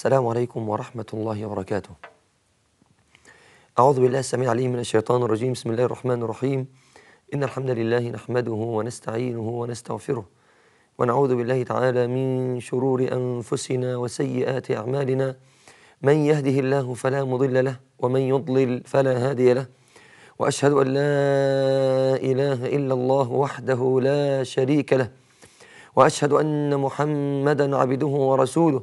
السلام عليكم ورحمة الله وبركاته أعوذ بالله السميع العليم من الشيطان الرجيم بسم الله الرحمن الرحيم إن الحمد لله نحمده ونستعينه ونستغفره ونعوذ بالله تعالى من شرور أنفسنا وسيئات أعمالنا من يهده الله فلا مضل له ومن يضلل فلا هادي له وأشهد أن لا إله إلا الله وحده لا شريك له وأشهد أن محمدا عبده ورسوله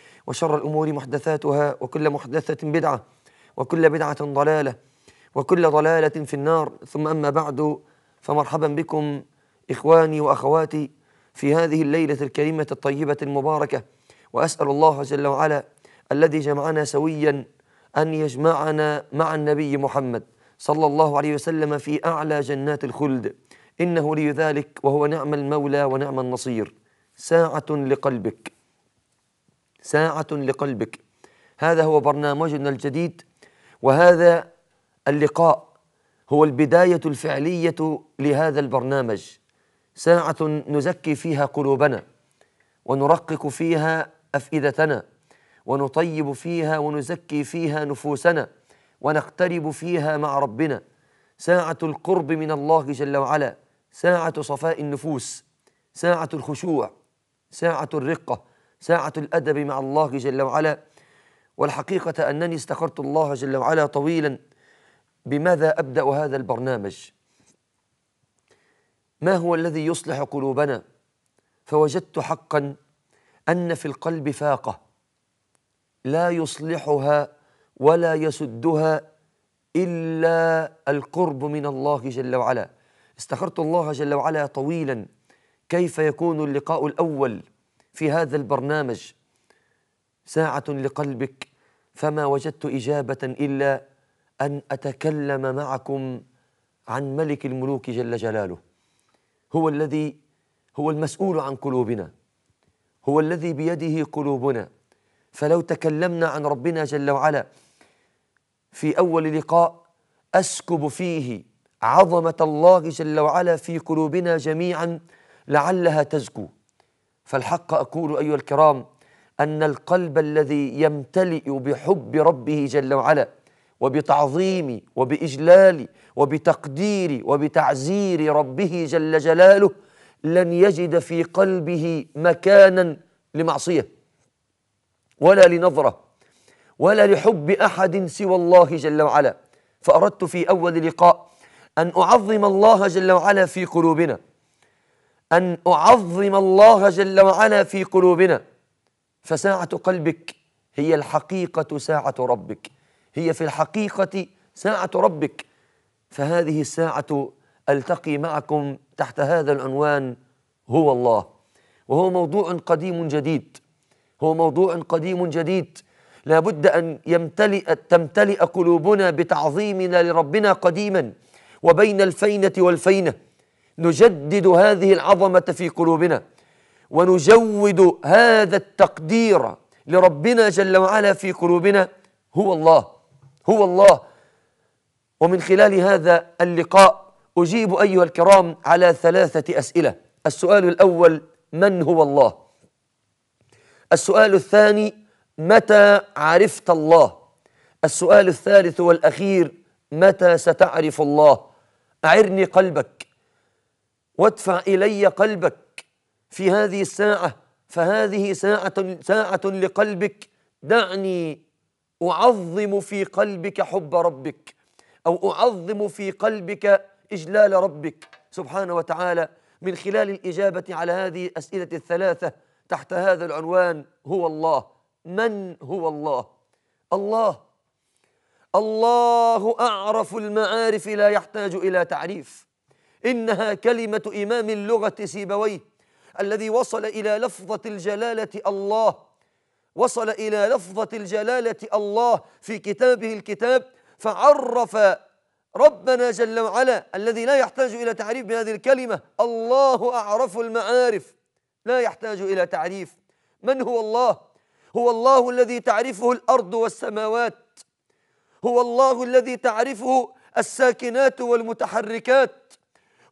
وشر الأمور محدثاتها وكل محدثة بدعة وكل بدعة ضلالة وكل ضلالة في النار ثم أما بعد فمرحبا بكم إخواني وأخواتي في هذه الليلة الكريمة الطيبة المباركة وأسأل الله جل وعلا الذي جمعنا سويا أن يجمعنا مع النبي محمد صلى الله عليه وسلم في أعلى جنات الخلد إنه لي ذلك وهو نعم المولى ونعم النصير ساعة لقلبك ساعة لقلبك هذا هو برنامجنا الجديد وهذا اللقاء هو البداية الفعلية لهذا البرنامج ساعة نزكي فيها قلوبنا ونرقق فيها أفئدتنا ونطيب فيها ونزكي فيها نفوسنا ونقترب فيها مع ربنا ساعة القرب من الله جل وعلا ساعة صفاء النفوس ساعة الخشوع ساعة الرقة ساعة الأدب مع الله جل وعلا والحقيقة أنني استخرت الله جل وعلا طويلا بماذا أبدأ هذا البرنامج ما هو الذي يصلح قلوبنا فوجدت حقا أن في القلب فاقة لا يصلحها ولا يسدها إلا القرب من الله جل وعلا استخرت الله جل وعلا طويلا كيف يكون اللقاء الأول في هذا البرنامج ساعة لقلبك فما وجدت إجابة إلا أن أتكلم معكم عن ملك الملوك جل جلاله هو الذي هو المسؤول عن قلوبنا هو الذي بيده قلوبنا فلو تكلمنا عن ربنا جل وعلا في أول لقاء أسكب فيه عظمة الله جل وعلا في قلوبنا جميعا لعلها تزكو فالحق اقول ايها الكرام ان القلب الذي يمتلئ بحب ربه جل وعلا وبتعظيم وباجلال وبتقدير وبتعزير ربه جل جلاله لن يجد في قلبه مكانا لمعصيه ولا لنظره ولا لحب احد سوى الله جل وعلا فاردت في اول لقاء ان اعظم الله جل وعلا في قلوبنا أن أعظم الله جل وعلا في قلوبنا فساعة قلبك هي الحقيقة ساعة ربك هي في الحقيقة ساعة ربك فهذه الساعة ألتقي معكم تحت هذا العنوان هو الله وهو موضوع قديم جديد هو موضوع قديم جديد لا بد أن يمتلئ تمتلئ قلوبنا بتعظيمنا لربنا قديما وبين الفينة والفينة نجدد هذه العظمه في قلوبنا ونجود هذا التقدير لربنا جل وعلا في قلوبنا هو الله هو الله ومن خلال هذا اللقاء اجيب ايها الكرام على ثلاثه اسئله السؤال الاول من هو الله السؤال الثاني متى عرفت الله السؤال الثالث والاخير متى ستعرف الله اعرني قلبك وادفع الي قلبك في هذه الساعه فهذه ساعه ساعه لقلبك دعني اعظم في قلبك حب ربك او اعظم في قلبك اجلال ربك سبحانه وتعالى من خلال الاجابه على هذه الاسئله الثلاثه تحت هذا العنوان هو الله من هو الله الله الله اعرف المعارف لا يحتاج الى تعريف إنها كلمة إمام اللغة سيبويه الذي وصل إلى لفظة الجلالة الله وصل إلى لفظة الجلالة الله في كتابه الكتاب فعرف ربنا جل وعلا الذي لا يحتاج إلى تعريف بهذه الكلمة الله أعرف المعارف لا يحتاج إلى تعريف من هو الله؟ هو الله الذي تعرفه الأرض والسماوات هو الله الذي تعرفه الساكنات والمتحركات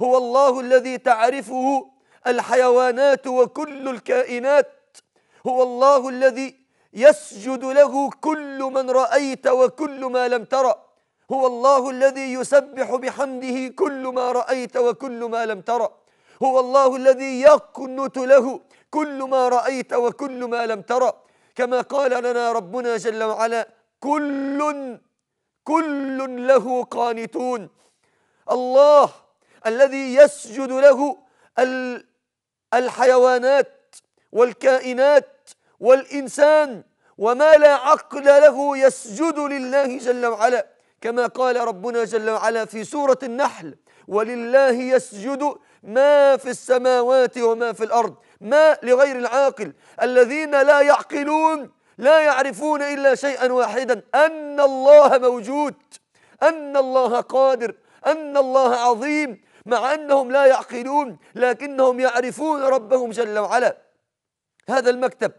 هو الله الذي تعرفه الحيوانات وكل الكائنات هو الله الذي يسجد له كل من رأيت وكل ما لم ترى هو الله الذي يسبح بحمده كل ما رأيت وكل ما لم ترى هو الله الذي يقنت له كل ما رأيت وكل ما لم ترى كما قال لنا ربنا جل وعلا كل كل له قانتون الله الذي يسجد له الحيوانات والكائنات والإنسان وما لا عقل له يسجد لله جل وعلا كما قال ربنا جل وعلا في سورة النحل ولله يسجد ما في السماوات وما في الأرض ما لغير العاقل الذين لا يعقلون لا يعرفون إلا شيئا واحدا أن الله موجود أن الله قادر أن الله عظيم مع أنهم لا يعقلون لكنهم يعرفون ربهم جل وعلا هذا المكتب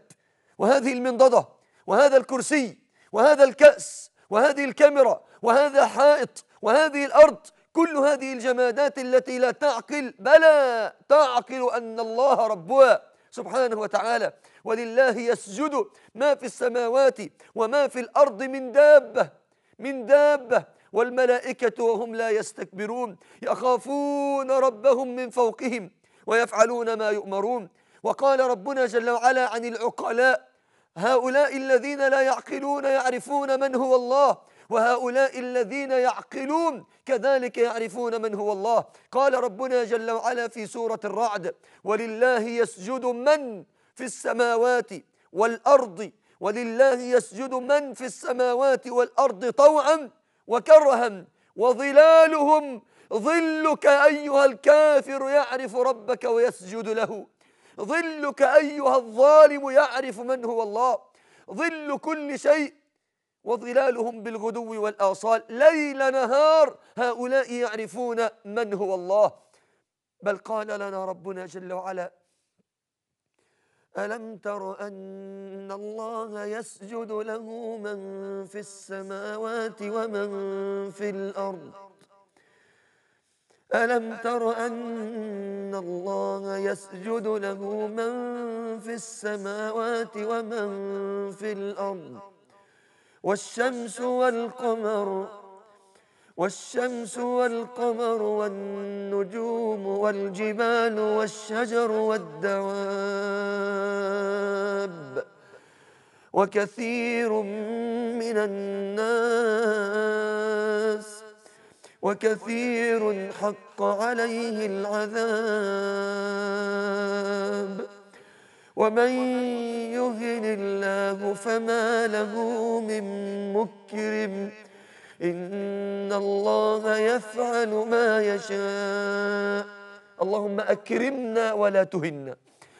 وهذه المنضدة وهذا الكرسي وهذا الكأس وهذه الكاميرا وهذا حائط وهذه الأرض كل هذه الجمادات التي لا تعقل بلى تعقل أن الله ربها سبحانه وتعالى ولله يسجد ما في السماوات وما في الأرض من دابة من دابة والملائكة وهم لا يستكبرون يخافون ربهم من فوقهم ويفعلون ما يؤمرون وقال ربنا جل وعلا عن العقلاء هؤلاء الذين لا يعقلون يعرفون من هو الله وهؤلاء الذين يعقلون كذلك يعرفون من هو الله قال ربنا جل وعلا في سورة الرعد ولله يسجد من في السماوات والأرض ولله يسجد من في السماوات والأرض طوعا وكرها وظلالهم ظلك أيها الكافر يعرف ربك ويسجد له ظلك أيها الظالم يعرف من هو الله ظل كل شيء وظلالهم بالغدو والآصال ليل نهار هؤلاء يعرفون من هو الله بل قال لنا ربنا جل وعلا ألم تر أن الله يسجد له من في السماوات ومن في الأرض ألم تر أن الله يسجد له من في السماوات ومن في الأرض والشمس والقمر والشمس والقمر والنجوم والجبال والشجر والدواب وكثير من الناس وكثير حق عليه العذاب ومن يهن الله فما له من مكرم إن الله يفعل ما يشاء اللهم أكرمنا ولا تهنا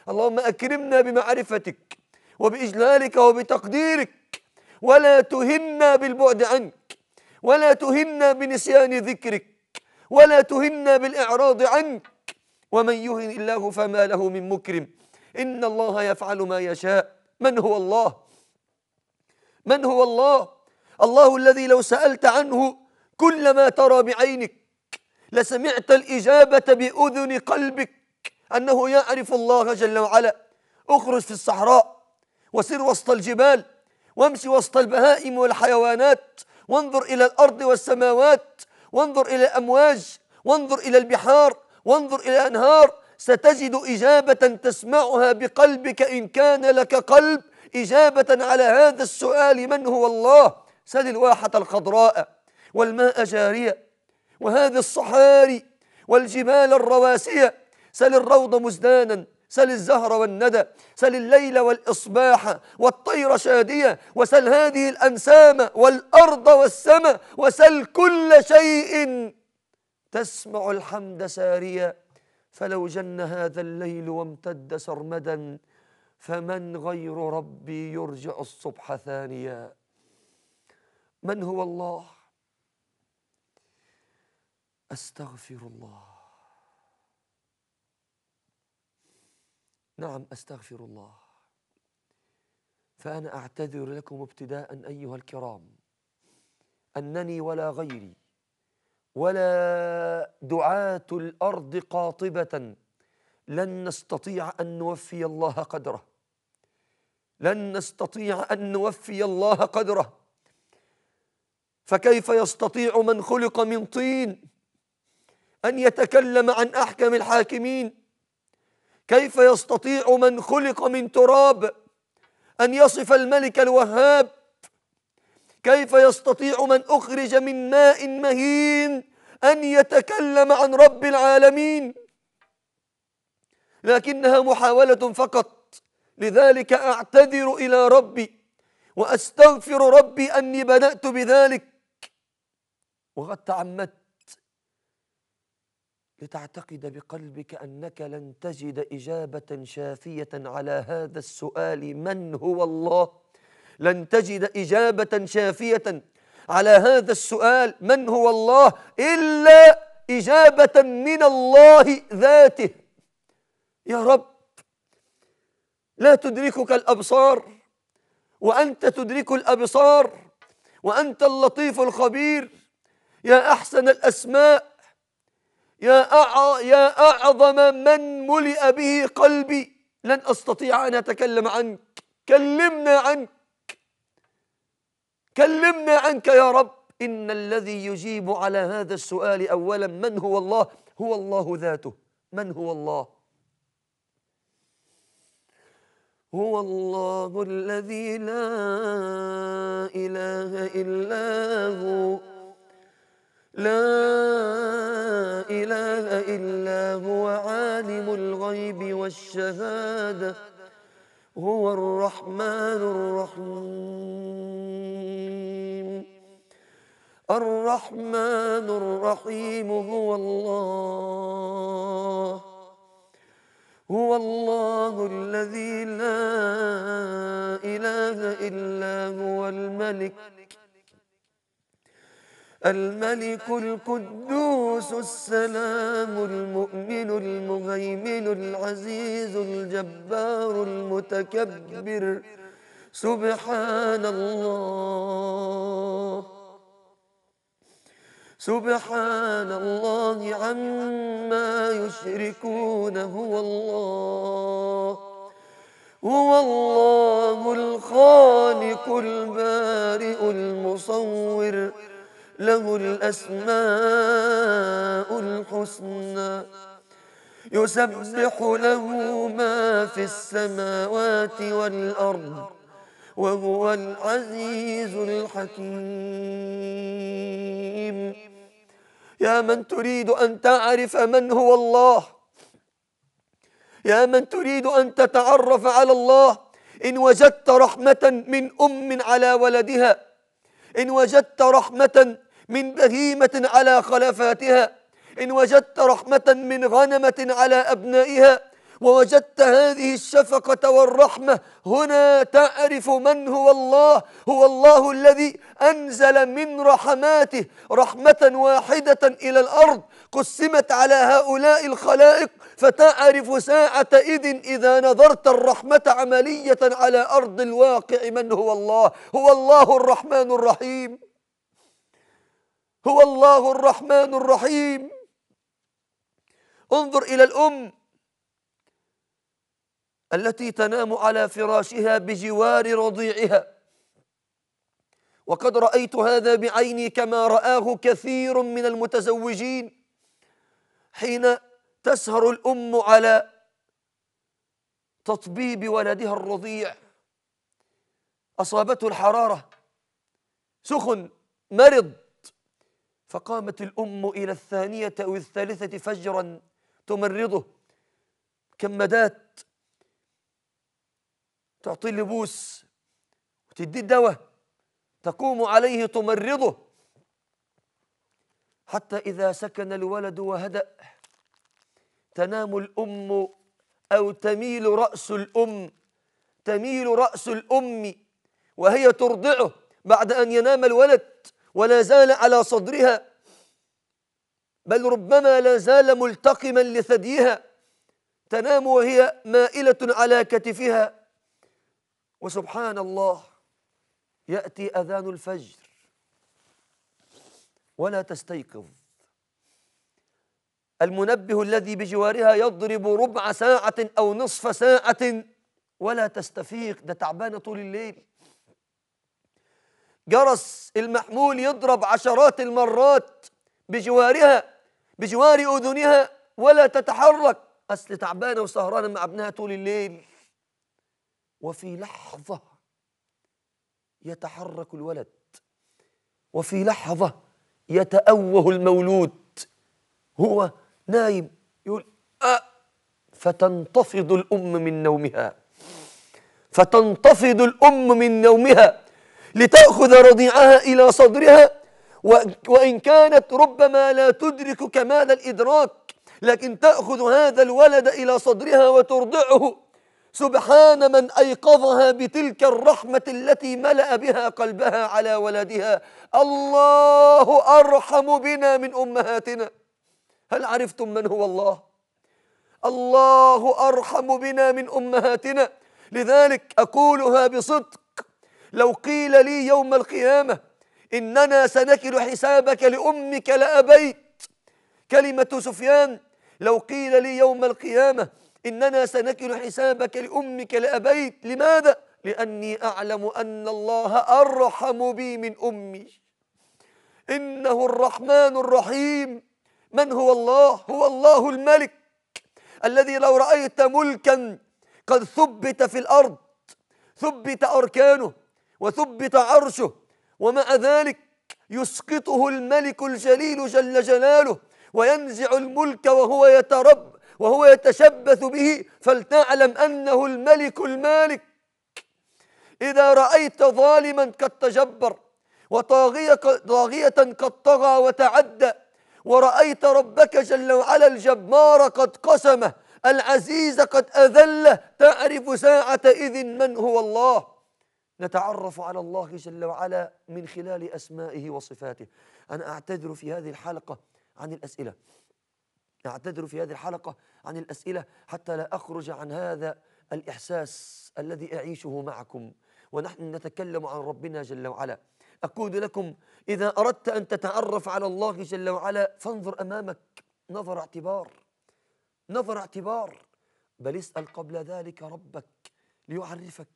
اللهم أكرمنا بمعرفتك وبإجلالك وبتقديرك ولا تهنا بالبعد عنك ولا تهنا بنسيان ذكرك ولا تهنا بالإعراض عنك ومن يهن الله فما له من مكرم إن الله يفعل ما يشاء من هو الله من هو الله الله الذي لو سألت عنه كل ما ترى بعينك لسمعت الإجابة بأذن قلبك أنه يعرف الله جل وعلا اخرج في الصحراء وسر وسط الجبال وامشي وسط البهائم والحيوانات وانظر إلى الأرض والسماوات وانظر إلى الأمواج وانظر إلى البحار وانظر إلى الأنهار ستجد إجابة تسمعها بقلبك إن كان لك قلب إجابة على هذا السؤال من هو الله سل الواحة الخضراء والماء جارية وهذه الصحاري والجبال الرواسية سل الروض مزدانا سل الزهر والندى سل الليل والإصباح والطير شادية وسل هذه الأنسام والأرض والسماء وسل كل شيء تسمع الحمد ساريا فلو جن هذا الليل وامتد سرمدا فمن غير ربي يرجع الصبح ثانيا من هو الله استغفر الله نعم استغفر الله فانا اعتذر لكم ابتداء ايها الكرام انني ولا غيري ولا دعاه الارض قاطبه لن نستطيع ان نوفي الله قدره لن نستطيع ان نوفي الله قدره فكيف يستطيع من خلق من طين أن يتكلم عن أحكم الحاكمين كيف يستطيع من خلق من تراب أن يصف الملك الوهاب كيف يستطيع من أخرج من ماء مهين أن يتكلم عن رب العالمين لكنها محاولة فقط لذلك أعتذر إلى ربي وأستغفر ربي أني بدأت بذلك وقد تعمدت لتعتقد بقلبك انك لن تجد اجابه شافيه على هذا السؤال من هو الله لن تجد اجابه شافيه على هذا السؤال من هو الله الا اجابه من الله ذاته يا رب لا تدركك الابصار وانت تدرك الابصار وانت اللطيف الخبير يا أحسن الأسماء يا يا أعظم من ملئ به قلبي لن أستطيع أن أتكلم عنك كلمنا عنك كلمنا عنك يا رب إن الذي يجيب على هذا السؤال أولا من هو الله هو الله ذاته من هو الله هو الله الذي لا إله إلا هو لا إله إلا هو عالم الغيب والشهادة هو الرحمن الرحيم الرحمن الرحيم هو الله هو الله الذي لا إله إلا هو الملك الملك القدوس السلام المؤمن المهيمن العزيز الجبار المتكبر سبحان الله سبحان الله عما يشركون هو الله هو الله الخالق البارئ المصور له الأسماء الحسنى يسبح له ما في السماوات والأرض وهو العزيز الحكيم يا من تريد أن تعرف من هو الله يا من تريد أن تتعرف على الله إن وجدت رحمة من أم على ولدها إن وجدت رحمة من بهيمة على خلفاتها إن وجدت رحمة من غنمة على أبنائها ووجدت هذه الشفقة والرحمة هنا تعرف من هو الله هو الله الذي أنزل من رحماته رحمة واحدة إلى الأرض قسمت على هؤلاء الخلائق فتعرف ساعة إذ إذا نظرت الرحمة عملية على أرض الواقع من هو الله هو الله الرحمن الرحيم هو الله الرحمن الرحيم انظر إلى الأم التي تنام على فراشها بجوار رضيعها وقد رأيت هذا بعيني كما رآه كثير من المتزوجين حين تسهر الأم على تطبيب ولدها الرضيع أصابته الحرارة سخن مرض فقامت الأم إلى الثانية أو الثالثة فجرا تمرضه كمادات تعطيه لبوس وتديه الدواء تقوم عليه تمرضه حتى إذا سكن الولد وهدأ تنام الأم أو تميل رأس الأم تميل رأس الأم وهي ترضعه بعد أن ينام الولد ولا زال على صدرها بل ربما لا زال ملتقما لثديها تنام وهي مائلة على كتفها وسبحان الله يأتي أذان الفجر ولا تستيقظ المنبه الذي بجوارها يضرب ربع ساعة أو نصف ساعة ولا تستفيق ده تعبانة طول الليل جرس المحمول يضرب عشرات المرات بجوارها بجوار أذنها ولا تتحرك أصل تعبانة وسهرانة مع ابنها طول الليل وفي لحظة يتحرك الولد وفي لحظة يتأوه المولود هو نايم يقول أه فتنتفض الأم من نومها فتنتفض الأم من نومها لتأخذ رضيعها إلى صدرها وإن كانت ربما لا تدرك كمال الإدراك لكن تأخذ هذا الولد إلى صدرها وترضعه سبحان من أيقظها بتلك الرحمة التي ملأ بها قلبها على ولدها الله أرحم بنا من أمهاتنا هل عرفتم من هو الله؟ الله أرحم بنا من أمهاتنا لذلك أقولها بصدق لو قيل لي يوم القيامة إننا سنكل حسابك لأمك لأبيت كلمة سفيان لو قيل لي يوم القيامة إننا سنكل حسابك لأمك لأبيت لماذا؟ لأني أعلم أن الله أرحم بي من أمي إنه الرحمن الرحيم من هو الله؟ هو الله الملك الذي لو رأيت ملكا قد ثبت في الأرض ثبت أركانه وثبت عرشه ومع ذلك يسقطه الملك الجليل جل جلاله وينزع الملك وهو يترب وهو يتشبث به فلتعلم أنه الملك المالك إذا رأيت ظالما قد تجبر وطاغية قد طغى وتعدى ورأيت ربك جل وعلا الجبار قد قسمه العزيز قد أذله تعرف ساعة اذن من هو الله نتعرف على الله جل وعلا من خلال أسمائه وصفاته أنا أعتذر في هذه الحلقة عن الأسئلة أعتذر في هذه الحلقة عن الأسئلة حتى لا أخرج عن هذا الإحساس الذي أعيشه معكم ونحن نتكلم عن ربنا جل وعلا أقول لكم إذا أردت أن تتعرف على الله جل وعلا فانظر أمامك نظر اعتبار نظر اعتبار بل اسأل قبل ذلك ربك ليعرفك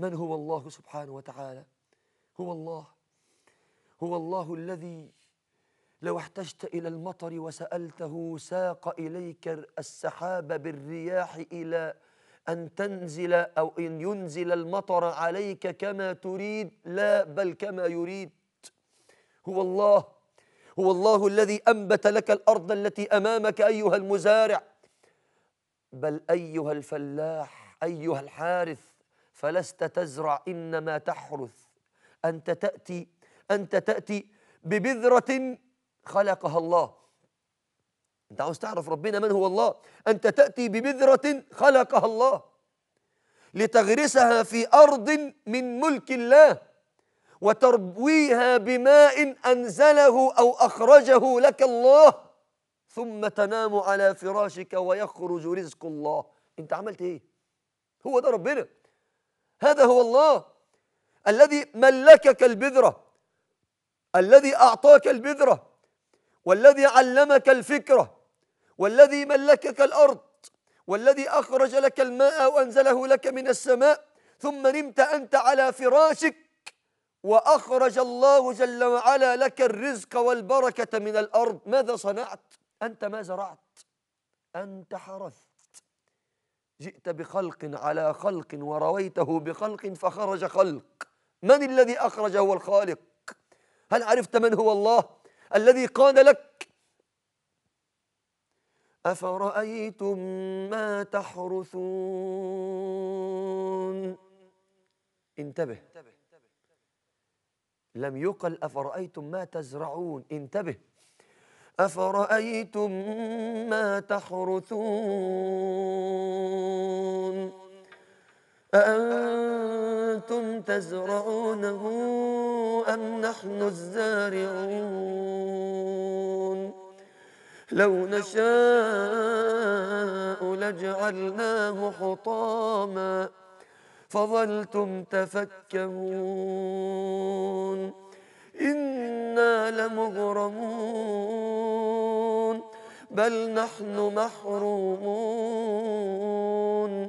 من هو الله سبحانه وتعالى هو الله هو الله الذي لو احتجت إلى المطر وسألته ساق إليك السحاب بالرياح إلى أن تنزل أو أن ينزل المطر عليك كما تريد لا بل كما يريد هو الله هو الله الذي أنبت لك الأرض التي أمامك أيها المزارع بل أيها الفلاح أيها الحارث فلست تزرع انما تحرث انت تاتي انت تاتي ببذره خلقها الله انت عاوز تعرف ربنا من هو الله انت تاتي ببذره خلقها الله لتغرسها في ارض من ملك الله وترويها بماء انزله او اخرجه لك الله ثم تنام على فراشك ويخرج رزق الله انت عملت ايه هو ده ربنا هذا هو الله الذي ملكك البذرة الذي أعطاك البذرة والذي علمك الفكرة والذي ملكك الأرض والذي أخرج لك الماء وأنزله لك من السماء ثم نمت أنت على فراشك وأخرج الله جل وعلا لك الرزق والبركة من الأرض ماذا صنعت؟ أنت ما زرعت أنت حرثت جئت بخلق على خلق ورويته بخلق فخرج خلق من الذي أخرج هو الخالق هل عرفت من هو الله الذي قال لك أفرأيتم ما تحرثون انتبه لم يقل أفرأيتم ما تزرعون انتبه أفرأيتم ما تحرثون أأنتم تزرعونه أم نحن الزارعون لو نشاء لجعلناه حطاما فظلتم تفكهون إنا لمغرمون بل نحن محرومون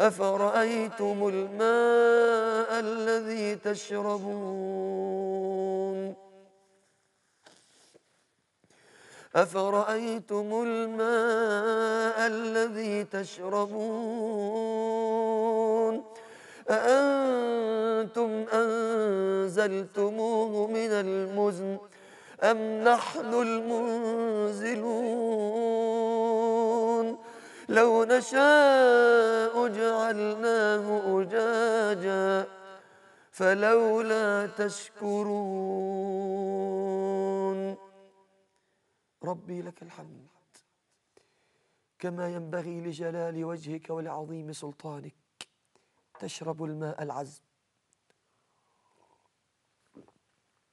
أفرأيتم الماء الذي تشربون أفرأيتم الماء الذي تشربون أأنتم أنزلتموه من المزن أم نحن المنزلون لو نشاء جعلناه أجاجا فلولا تشكرون ربي لك الحمد كما ينبغي لجلال وجهك ولعظيم سلطانك تشرب الماء العذب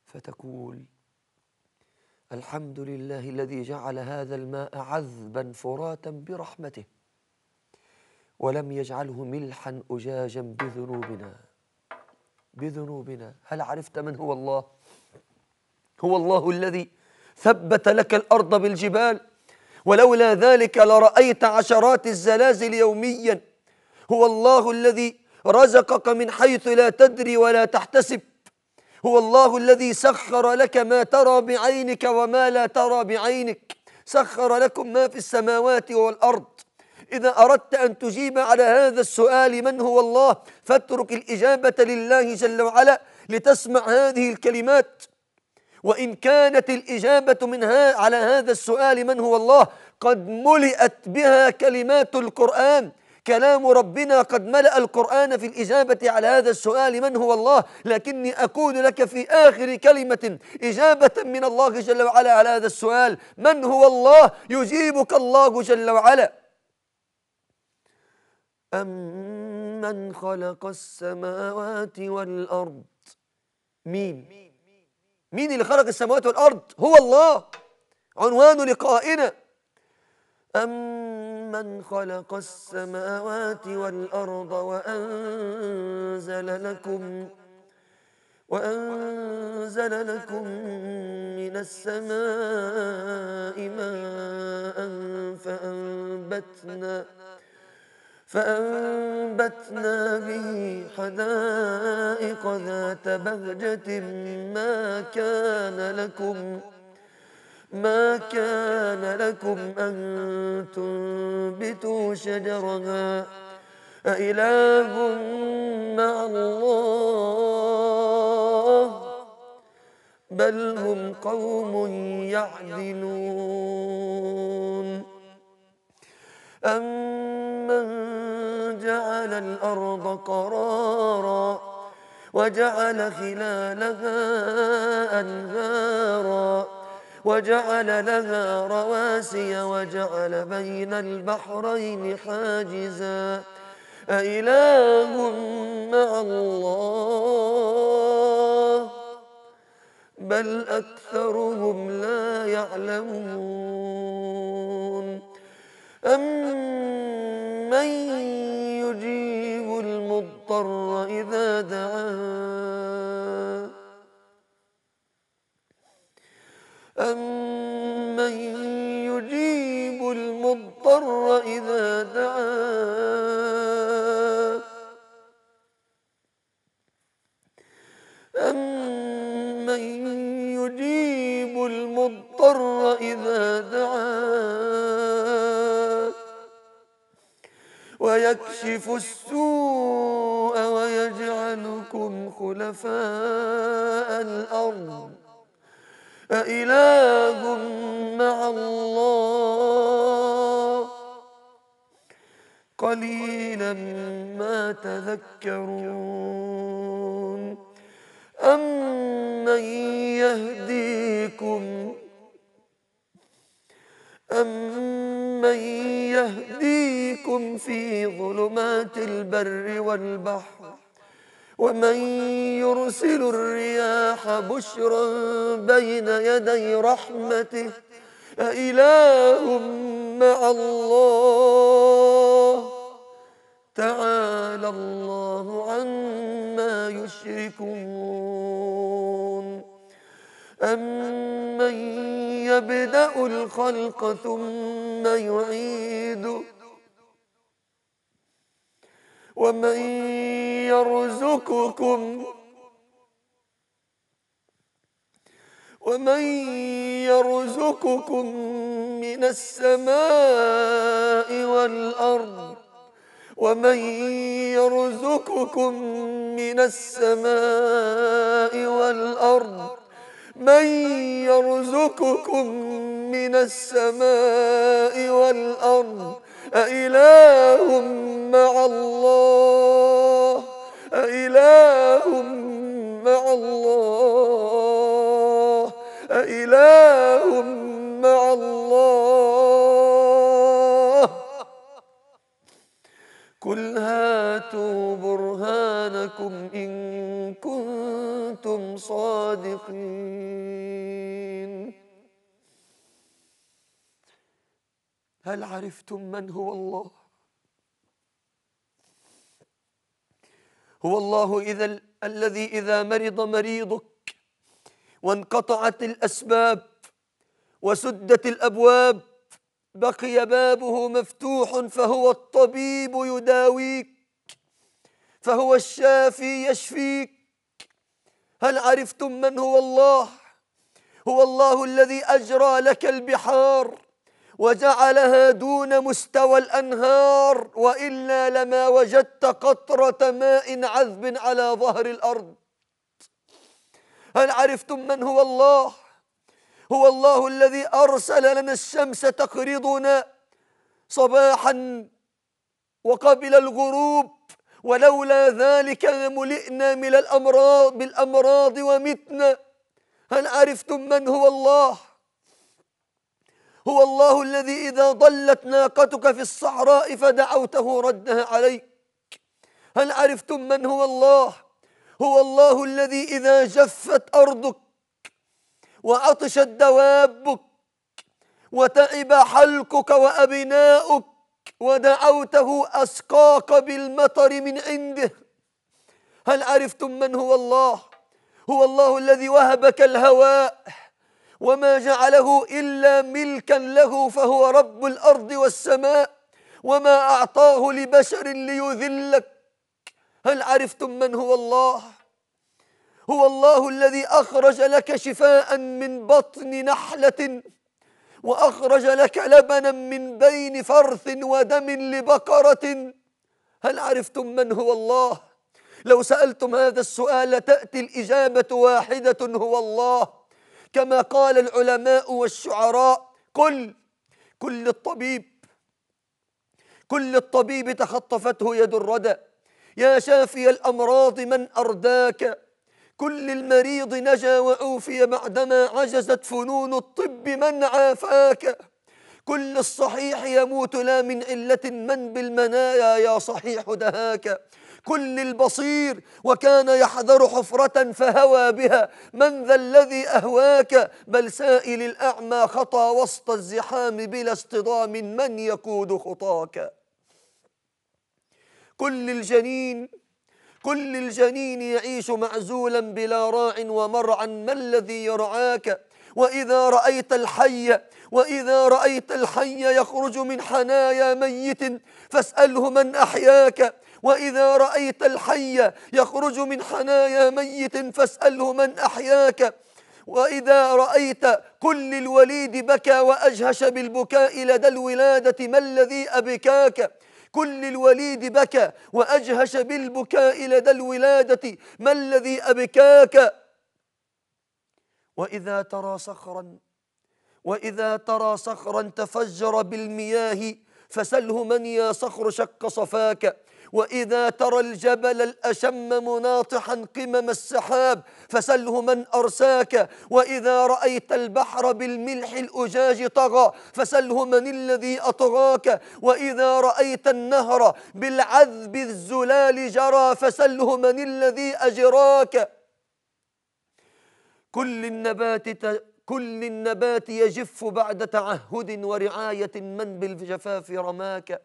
فتقول الحمد لله الذي جعل هذا الماء عذبا فراتا برحمته ولم يجعله ملحا أجاجا بذنوبنا بذنوبنا هل عرفت من هو الله هو الله الذي ثبت لك الأرض بالجبال ولولا ذلك لرأيت عشرات الزلازل يوميا هو الله الذي رزقك من حيث لا تدري ولا تحتسب هو الله الذي سخر لك ما ترى بعينك وما لا ترى بعينك سخر لكم ما في السماوات والأرض إذا أردت أن تجيب على هذا السؤال من هو الله فاترك الإجابة لله جل وعلا لتسمع هذه الكلمات وإن كانت الإجابة منها على هذا السؤال من هو الله قد ملئت بها كلمات القرآن كلام ربنا قد ملأ القرآن في الإجابة على هذا السؤال من هو الله لكني أقول لك في آخر كلمة إجابة من الله جل وعلا على هذا السؤال من هو الله يجيبك الله جل وعلا أمن خلق السماوات والأرض مين مين اللي خلق السماوات والأرض هو الله عنوان لقائنا أمن من خلق السماوات والأرض وأنزل لكم وأنزل لكم من السماء ماء فأنبتنا فأنبتنا به حدائق ذات بهجة ما كان لكم ۖ ما كان لكم أن تنبتوا شجرها أإله مع الله بل هم قوم يعدلون أمن جعل الأرض قرارا وجعل خلالها أنهارا وجعل لها رواسي وجعل بين البحرين حاجزا أإله مع الله بل أكثرهم لا يعلمون أمن يجيب المضطر إذا دعاه أمن يجيب المضطر إذا دعاه أمن يجيب المضطر إذا دعاه ويكشف السوء ويجعلكم خلفاء الأرض أإله مع الله قليلا ما تذكرون أمن يهديكم أمن يهديكم في ظلمات البر والبحر ومن يرسل الرياح بشرا بين يدي رحمته أإله مع الله تعالى الله عما يشركون أمن يبدأ الخلق ثم يعيده ومن يرزقكم ومن يرزقكم من السماء والأرض ومن يرزقكم من السماء والأرض من يرزقكم من السماء والأرض أإله مع الله أإله مع الله أإله مع الله هل عرفتم من هو الله هو الله إذا ال... الذي إذا مرض مريضك وانقطعت الأسباب وسدت الأبواب بقي بابه مفتوح فهو الطبيب يداويك فهو الشافي يشفيك هل عرفتم من هو الله هو الله الذي أجرى لك البحار وجعلها دون مستوى الأنهار وإلا لما وجدت قطرة ماء عذب على ظهر الأرض هل عرفتم من هو الله؟ هو الله الذي أرسل لنا الشمس تقرضنا صباحا وقبل الغروب ولولا ذلك لملئنا من الأمراض بالأمراض ومتنا هل عرفتم من هو الله؟ هو الله الذي إذا ضلت ناقتك في الصحراء فدعوته ردها عليك هل عرفتم من هو الله هو الله الذي إذا جفت أرضك وعطشت دوابك وتعب حلقك وأبناؤك ودعوته أسقاك بالمطر من عنده هل عرفتم من هو الله هو الله الذي وهبك الهواء وما جعله إلا ملكا له فهو رب الأرض والسماء وما أعطاه لبشر ليذلك هل عرفتم من هو الله؟ هو الله الذي أخرج لك شفاء من بطن نحلة وأخرج لك لبنا من بين فرث ودم لبقرة هل عرفتم من هو الله؟ لو سألتم هذا السؤال تأتي الإجابة واحدة هو الله كما قال العلماء والشعراء كل كل الطبيب كل الطبيب تخطفته يد الردى يا شافي الأمراض من أرداك كل المريض نجا وأوفي بعدما عجزت فنون الطب من عافاك كل الصحيح يموت لا من علة من بالمنايا يا صحيح دهاك كل البصير وكان يحذر حفرة فهوى بها من ذا الذي أهواك بل سائل الأعمى خطى وسط الزحام بلا اصطدام من يقود خطاك كل الجنين كل الجنين يعيش معزولا بلا راع ومرعا ما الذي يرعاك وإذا رأيت الحي وإذا رأيت الحي يخرج من حنايا ميت فاسأله من أحياك وإذا رأيت الحي يخرج من حنايا ميت فاسأله من أحياك وإذا رأيت كل الوليد بكى وأجهش بالبكاء لدى الولادة ما الذي أبكاك كل الوليد بكى وأجهش بالبكاء لدى الولادة ما الذي أبكاك وإذا ترى صخرا وإذا ترى صخرا تفجر بالمياه فسله من يا صخر شق صفاك وإذا ترى الجبل الأشم مناطحا قمم السحاب فسله من أرساك وإذا رأيت البحر بالملح الأجاج طغى فسله من الذي أطغاك وإذا رأيت النهر بالعذب الزلال جرى فسله من الذي أجراك كل النبات كل النبات يجف بعد تعهد ورعاية من بالجفاف رماك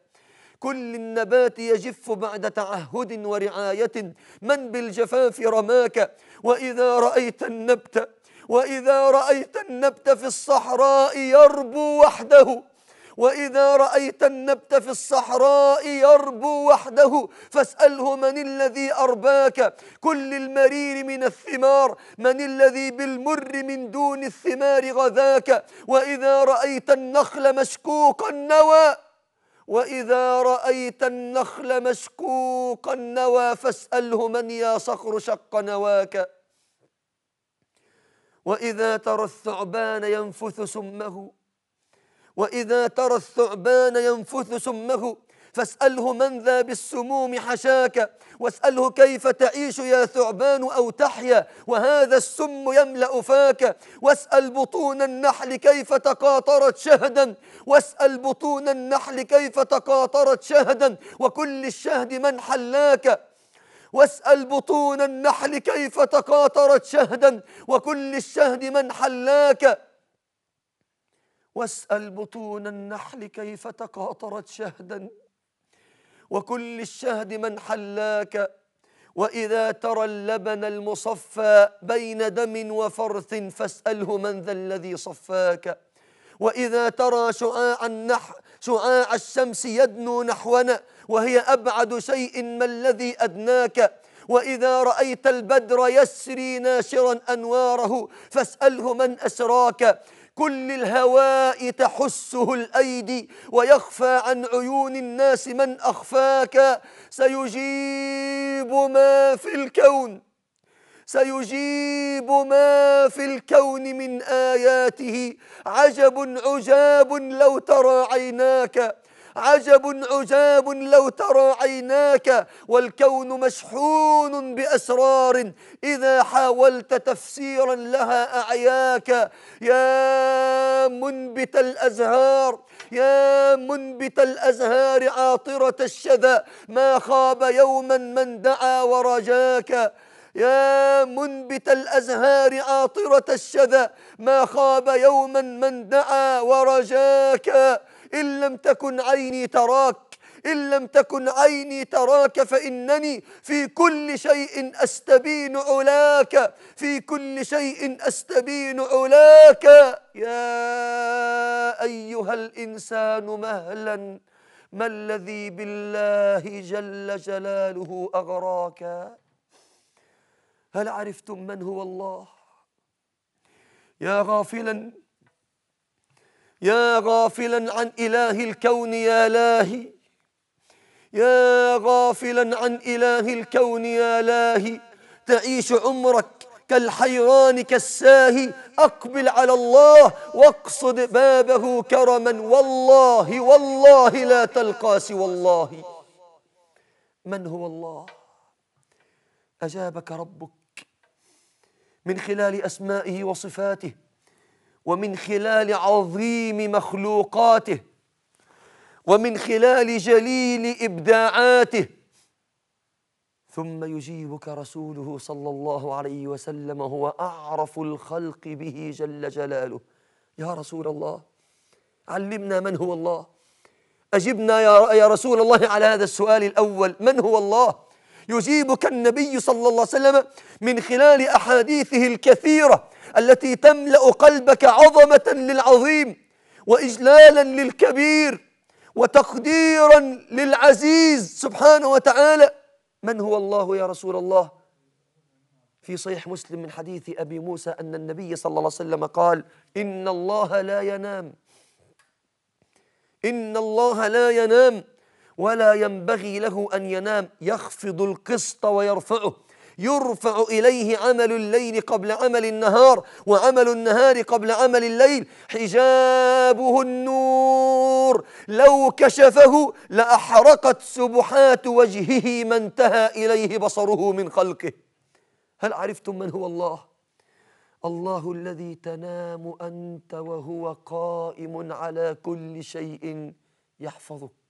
كل النبات يجف بعد تعهد ورعاية من بالجفاف رماك وإذا رأيت النبت وإذا رأيت النبت في الصحراء يربو وحده وإذا رأيت النبت في الصحراء يربو وحده فاسأله من الذي أرباك كل المرير من الثمار من الذي بالمر من دون الثمار غذاك وإذا رأيت النخل مشكوك النوى وإذا رأيت النخل مشكوق النوى فاسأله من يا صخر شق نواك وإذا ترى الثعبان ينفث سمه وإذا ترى الثعبان ينفث سمه فاسأله من ذا بالسموم حشاك واسأله كيف تعيش يا ثعبان أو تحيا وهذا السم يملأ فاك واسأل بطون النحل كيف تقاطرت شهدا واسأل بطون النحل كيف تقاطرت شهدا وكل الشهد من حلاك واسأل بطون النحل كيف تقاطرت شهدا وكل الشهد من حلاك واسأل بطون النحل كيف تقاطرت شهدا وكل الشهد من حلاك وإذا ترى اللبن المصفى بين دم وفرث فاسأله من ذا الذي صفاك وإذا ترى شعاع النح شعاع الشمس يدنو نحونا وهي أبعد شيء ما الذي أدناك وإذا رأيت البدر يسري ناشرا أنواره فاسأله من أسراك كل الهواء تحسه الأيدي ويخفى عن عيون الناس من أخفاك سيجيب ما في الكون سيجيب ما في الكون من آياته عجب عجاب لو ترى عيناك عجب عجاب لو ترى عيناك والكون مشحون بأسرار إذا حاولت تفسيرا لها أعياك يا منبت الأزهار يا منبت الأزهار عاطرة الشذا ما خاب يوما من دعا ورجاك يا منبت الأزهار عاطرة الشذا ما خاب يوما من دعا ورجاك إن لم تكن عيني تراك إن لم تكن عيني تراك فإنني في كل شيء أستبين علاك في كل شيء أستبين علاك يا أيها الإنسان مهلا ما الذي بالله جل جلاله أغراك هل عرفتم من هو الله يا غافلا يا غافلا عن إله الكون يا لاهي يا غافلا عن إله الكون يا لاهي تعيش عمرك كالحيران كالساهي أقبل على الله واقصد بابه كرما والله والله لا تلقى سوى الله من هو الله أجابك ربك من خلال أسمائه وصفاته ومن خلال عظيم مخلوقاته ومن خلال جليل ابداعاته ثم يجيبك رسوله صلى الله عليه وسلم هو اعرف الخلق به جل جلاله يا رسول الله علمنا من هو الله اجبنا يا رسول الله على هذا السؤال الاول من هو الله يجيبك النبي صلى الله عليه وسلم من خلال أحاديثه الكثيرة التي تملأ قلبك عظمة للعظيم وإجلالا للكبير وتقديرا للعزيز سبحانه وتعالى من هو الله يا رسول الله في صحيح مسلم من حديث أبي موسى أن النبي صلى الله عليه وسلم قال إن الله لا ينام إن الله لا ينام ولا ينبغي له أن ينام يخفض القسط ويرفعه يرفع إليه عمل الليل قبل عمل النهار وعمل النهار قبل عمل الليل حجابه النور لو كشفه لأحرقت سبحات وجهه ما انتهى إليه بصره من خلقه هل عرفتم من هو الله؟ الله الذي تنام أنت وهو قائم على كل شيء يحفظك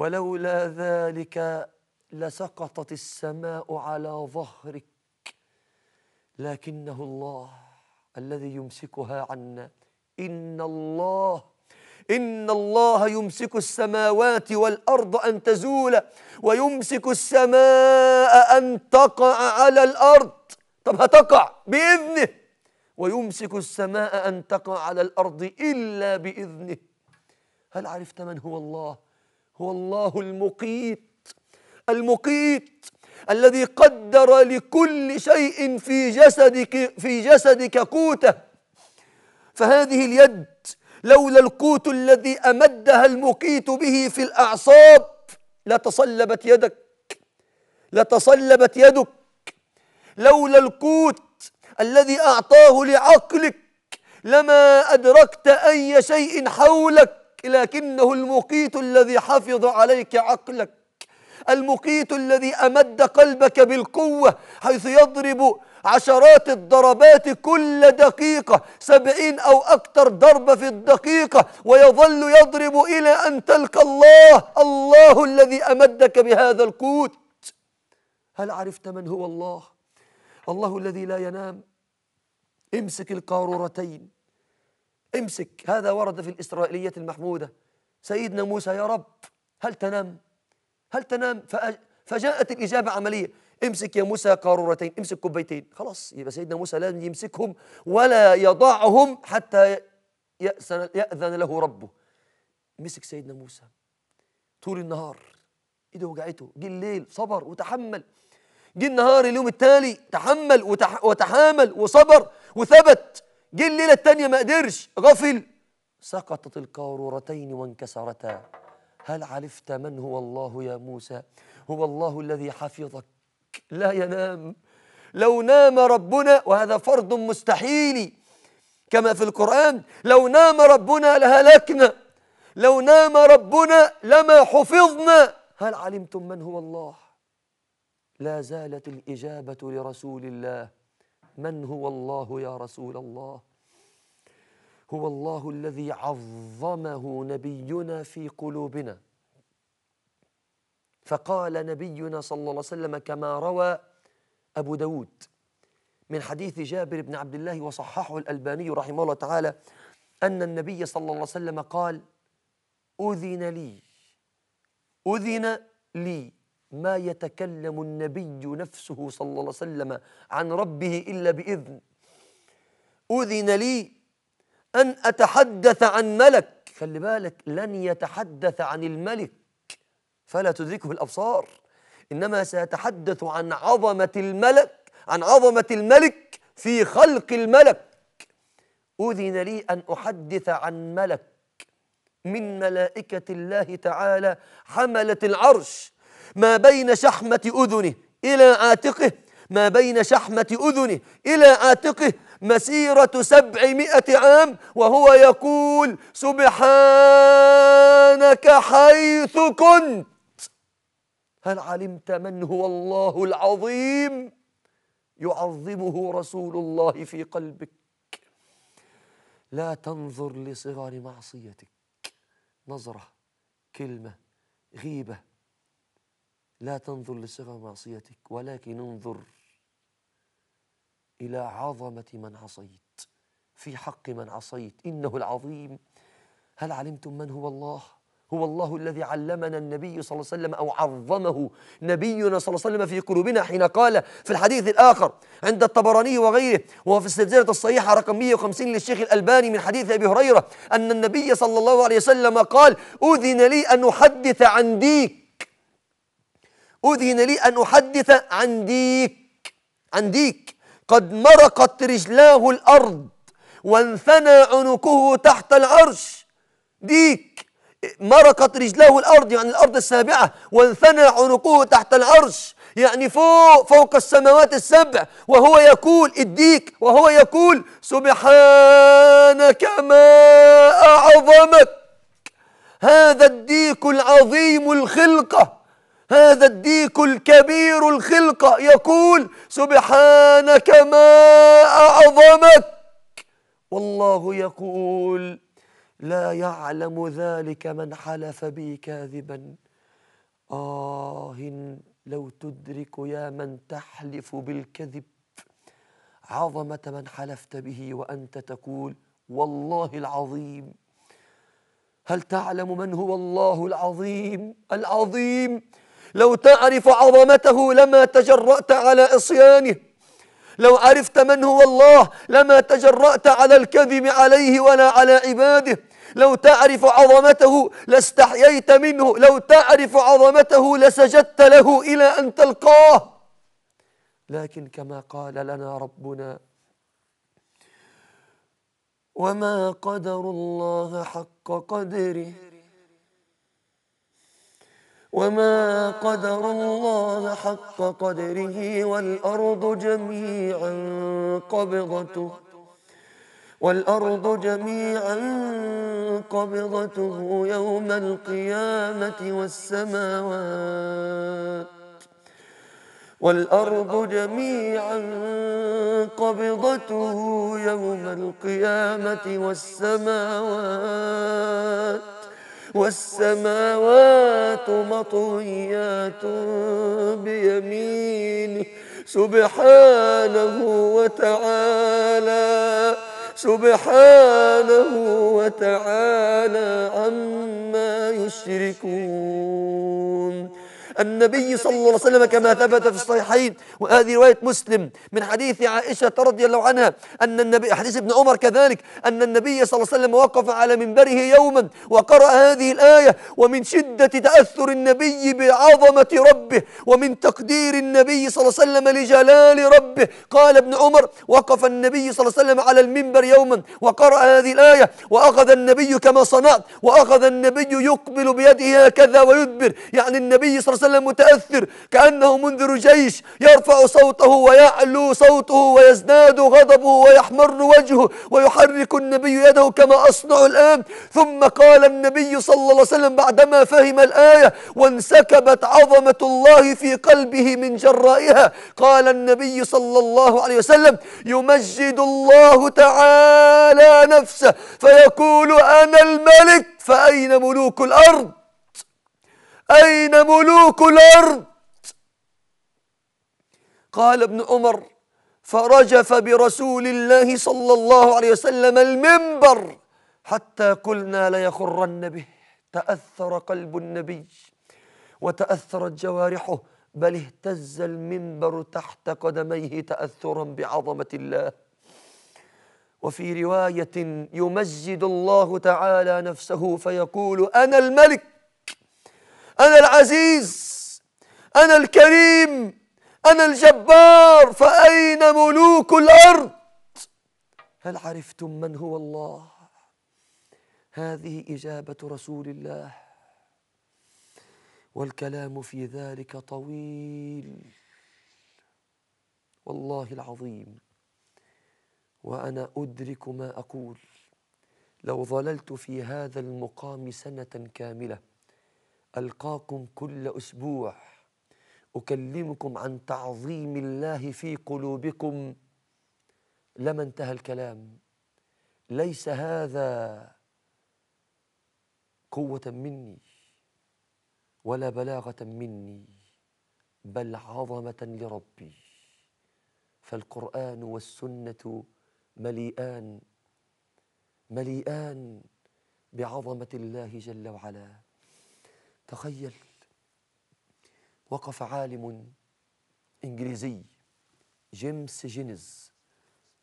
ولولا ذلك لسقطت السماء على ظهرك لكنه الله الذي يمسكها عنا إن الله إن الله يمسك السماوات والأرض أن تزول ويمسك السماء أن تقع على الأرض طب هتقع بإذنه ويمسك السماء أن تقع على الأرض إلا بإذنه هل عرفت من هو الله؟ هو الله المقيت المقيت الذي قدر لكل شيء في جسدك في جسدك قوته فهذه اليد لولا القوت الذي امدها المقيت به في الاعصاب لتصلبت يدك لتصلبت يدك لولا القوت الذي اعطاه لعقلك لما ادركت اي شيء حولك لكنه المقيت الذي حفظ عليك عقلك المقيت الذي أمد قلبك بالقوة حيث يضرب عشرات الضربات كل دقيقة سبعين أو أكثر ضربة في الدقيقة ويظل يضرب إلى أن تلقى الله الله الذي أمدك بهذا القوت هل عرفت من هو الله الله الذي لا ينام امسك القارورتين امسك هذا ورد في الإسرائيلية المحمودة سيدنا موسى يا رب هل تنام هل تنام فجاءت الإجابة عملية امسك يا موسى قارورتين امسك كوبايتين خلاص يبقى سيدنا موسى لازم يمسكهم ولا يضعهم حتى يأذن له ربه مسك سيدنا موسى طول النهار ايده وجعته جه الليل صبر وتحمل جه النهار اليوم التالي تحمل وتح... وتحامل وصبر وثبت جه الليله الثانيه ما قدرش غفل سقطت القارورتين وانكسرتا هل عرفت من هو الله يا موسى هو الله الذي حفظك لا ينام لو نام ربنا وهذا فرض مستحيل كما في القرآن لو نام ربنا لهلكنا لو نام ربنا لما حفظنا هل علمتم من هو الله لا زالت الإجابة لرسول الله من هو الله يا رسول الله هو الله الذي عظمه نبينا في قلوبنا فقال نبينا صلى الله عليه وسلم كما روى أبو داود من حديث جابر بن عبد الله وصححه الألباني رحمه الله تعالى أن النبي صلى الله عليه وسلم قال أذن لي أذن لي ما يتكلم النبي نفسه صلى الله عليه وسلم عن ربه إلا بإذن أذن لي أن أتحدث عن ملك خلي بالك لن يتحدث عن الملك فلا تدركه الأبصار إنما سيتحدث عن عظمة الملك عن عظمة الملك في خلق الملك أذن لي أن أحدث عن ملك من ملائكة الله تعالى حملة العرش ما بين شحمة أذنه إلى عاتقه ما بين شحمة أذنه إلى عاتقه مسيرة سبعمائة عام وهو يقول سبحانك حيث كنت هل علمت من هو الله العظيم يعظمه رسول الله في قلبك لا تنظر لصغر معصيتك نظرة كلمة غيبة لا تنظر لصغر معصيتك ولكن انظر إلى عظمة من عصيت في حق من عصيت إنه العظيم هل علمتم من هو الله؟ هو الله الذي علمنا النبي صلى الله عليه وسلم أو عظمه نبينا صلى الله عليه وسلم في قلوبنا حين قال في الحديث الآخر عند الطبراني وغيره وهو في السلسلة الصحيحة رقم 150 للشيخ الألباني من حديث أبي هريرة أن النبي صلى الله عليه وسلم قال أذن لي أن أحدث عن ديك أذن لي أن أحدث عن ديك عن ديك قد مرقت رجلاه الأرض وانثنى عنقه تحت العرش ديك مرقت رجلاه الأرض يعني الأرض السابعة وانثنى عنقه تحت العرش يعني فوق فوق السماوات السبع وهو يقول الديك وهو يقول سبحانك ما أعظمك هذا الديك العظيم الخلقه هذا الديك الكبير الخلقة يقول سبحانك ما أعظمك والله يقول لا يعلم ذلك من حلف بي كاذبا آه لو تدرك يا من تحلف بالكذب عظمة من حلفت به وأنت تقول والله العظيم هل تعلم من هو الله العظيم العظيم لو تعرف عظمته لما تجرأت على عصيانه لو عرفت من هو الله لما تجرأت على الكذب عليه ولا على عباده لو تعرف عظمته لاستحييت منه لو تعرف عظمته لسجدت له إلى أن تلقاه لكن كما قال لنا ربنا وما قدر الله حق قدره وما قدر الله حق قدره والأرض جميعا قبضته والأرض جميعا قبضته يوم القيامة والسماوات والأرض جميعا قبضته يوم القيامة والسماوات والسماوات مطويات بيمينه سبحانه وتعالى سبحانه وتعالى عما يشركون النبي صلى الله عليه وسلم كما ثبت في الصحيحين وهذه رواية مسلم من حديث عائشة رضي الله عنها أن النبي حديث ابن عمر كذلك أن النبي صلى الله عليه وسلم وقف على منبره يوما وقرأ هذه الآية ومن شدة تأثر النبي بعظمة ربه ومن تقدير النبي صلى الله عليه وسلم لجلال ربه قال ابن عمر وقف النبي صلى الله عليه وسلم على المنبر يوما وقرأ هذه الآية وأخذ النبي كما صنعت وأخذ النبي يقبل بيده هكذا ويدبر يعني النبي صلى الله عليه وسلم وسلم متأثر كأنه منذر جيش يرفع صوته ويعلو صوته ويزداد غضبه ويحمر وجهه ويحرك النبي يده كما أصنع الآن ثم قال النبي صلى الله عليه وسلم بعدما فهم الآية وانسكبت عظمة الله في قلبه من جرائها قال النبي صلى الله عليه وسلم يمجد الله تعالى نفسه فيقول أنا الملك فأين ملوك الأرض أين ملوك الأرض قال ابن عمر فرجف برسول الله صلى الله عليه وسلم المنبر حتى قلنا ليخرن به تأثر قلب النبي وتأثرت جوارحه بل اهتز المنبر تحت قدميه تأثرا بعظمة الله وفي رواية يمجد الله تعالى نفسه فيقول أنا الملك أنا العزيز أنا الكريم أنا الجبار فأين ملوك الأرض هل عرفتم من هو الله هذه إجابة رسول الله والكلام في ذلك طويل والله العظيم وأنا أدرك ما أقول لو ظللت في هذا المقام سنة كاملة ألقاكم كل أسبوع أكلمكم عن تعظيم الله في قلوبكم لما انتهى الكلام ليس هذا قوة مني ولا بلاغة مني بل عظمة لربي فالقرآن والسنة مليئان مليئان بعظمة الله جل وعلا تخيل وقف عالم إنجليزي جيمس جينز